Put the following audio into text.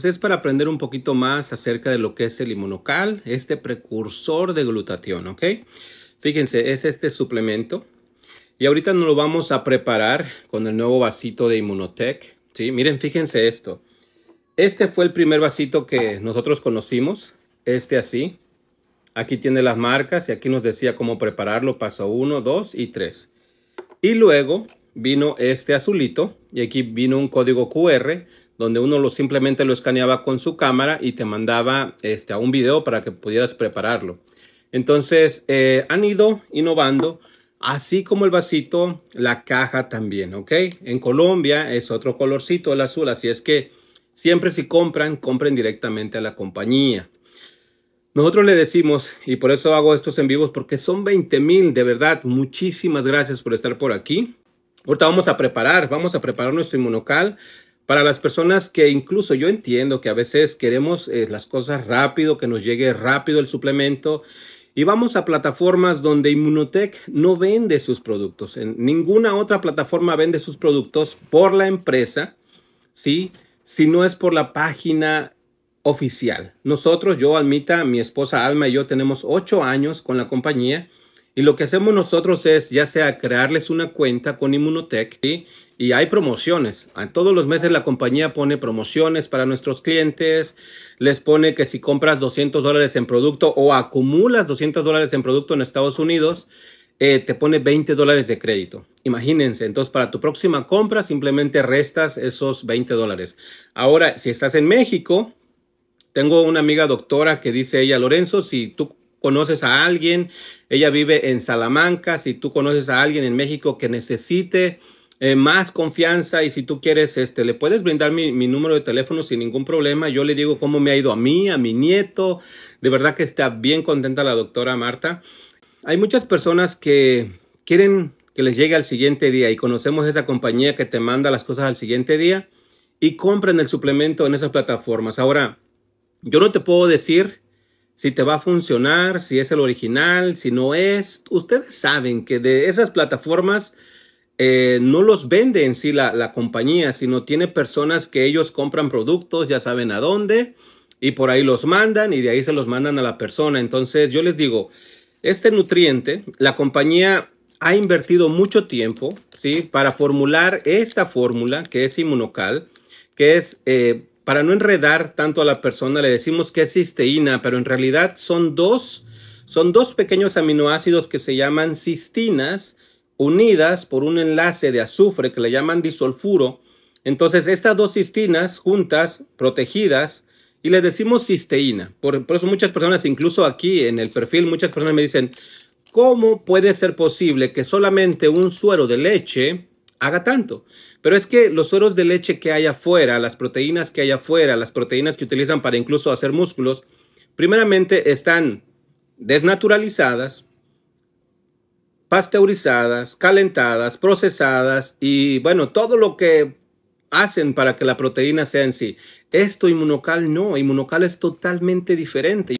Pues es para aprender un poquito más acerca de lo que es el inmunocal, este precursor de glutatión, ¿ok? Fíjense, es este suplemento. Y ahorita nos lo vamos a preparar con el nuevo vasito de Immunotech, ¿sí? Miren, fíjense esto. Este fue el primer vasito que nosotros conocimos, este así. Aquí tiene las marcas y aquí nos decía cómo prepararlo, paso 1, 2 y 3. Y luego vino este azulito y aquí vino un código QR donde uno lo, simplemente lo escaneaba con su cámara y te mandaba este, a un video para que pudieras prepararlo. Entonces, eh, han ido innovando, así como el vasito, la caja también, ¿ok? En Colombia es otro colorcito, el azul, así es que siempre si compran, compren directamente a la compañía. Nosotros le decimos, y por eso hago estos en vivos, porque son 20 mil, de verdad, muchísimas gracias por estar por aquí. Ahorita vamos a preparar, vamos a preparar nuestro inmunocal para las personas que incluso yo entiendo que a veces queremos eh, las cosas rápido, que nos llegue rápido el suplemento. Y vamos a plataformas donde Immunotech no vende sus productos. En ninguna otra plataforma vende sus productos por la empresa, ¿sí? Si no es por la página oficial. Nosotros, yo, Almita, mi esposa Alma y yo tenemos ocho años con la compañía y lo que hacemos nosotros es ya sea crearles una cuenta con Immunotech y hay promociones. Todos los meses la compañía pone promociones para nuestros clientes, les pone que si compras 200 dólares en producto o acumulas 200 dólares en producto en Estados Unidos, eh, te pone 20 dólares de crédito. Imagínense, entonces para tu próxima compra simplemente restas esos 20 dólares. Ahora, si estás en México, tengo una amiga doctora que dice ella, Lorenzo, si tú conoces a alguien, ella vive en Salamanca, si tú conoces a alguien en México que necesite eh, más confianza y si tú quieres, este, le puedes brindar mi, mi, número de teléfono sin ningún problema. Yo le digo cómo me ha ido a mí, a mi nieto. De verdad que está bien contenta la doctora Marta. Hay muchas personas que quieren que les llegue al siguiente día y conocemos esa compañía que te manda las cosas al siguiente día y compren el suplemento en esas plataformas. Ahora, yo no te puedo decir si te va a funcionar, si es el original, si no es. Ustedes saben que de esas plataformas eh, no los vende en sí la, compañía, sino tiene personas que ellos compran productos, ya saben a dónde, y por ahí los mandan y de ahí se los mandan a la persona. Entonces yo les digo, este nutriente, la compañía ha invertido mucho tiempo, ¿sí? Para formular esta fórmula que es inmunocal, que es eh, para no enredar tanto a la persona, le decimos que es cisteína, pero en realidad son dos, son dos pequeños aminoácidos que se llaman cistinas, unidas por un enlace de azufre que le llaman disulfuro. Entonces, estas dos cistinas juntas, protegidas, y le decimos cisteína. Por, por, eso muchas personas, incluso aquí en el perfil, muchas personas me dicen, ¿cómo puede ser posible que solamente un suero de leche haga tanto. Pero es que los sueros de leche que hay afuera, las proteínas que hay afuera, las proteínas que utilizan para incluso hacer músculos, primeramente están desnaturalizadas, pasteurizadas, calentadas, procesadas y bueno, todo lo que hacen para que la proteína sea en sí. Esto inmunocal no, inmunocal es totalmente diferente.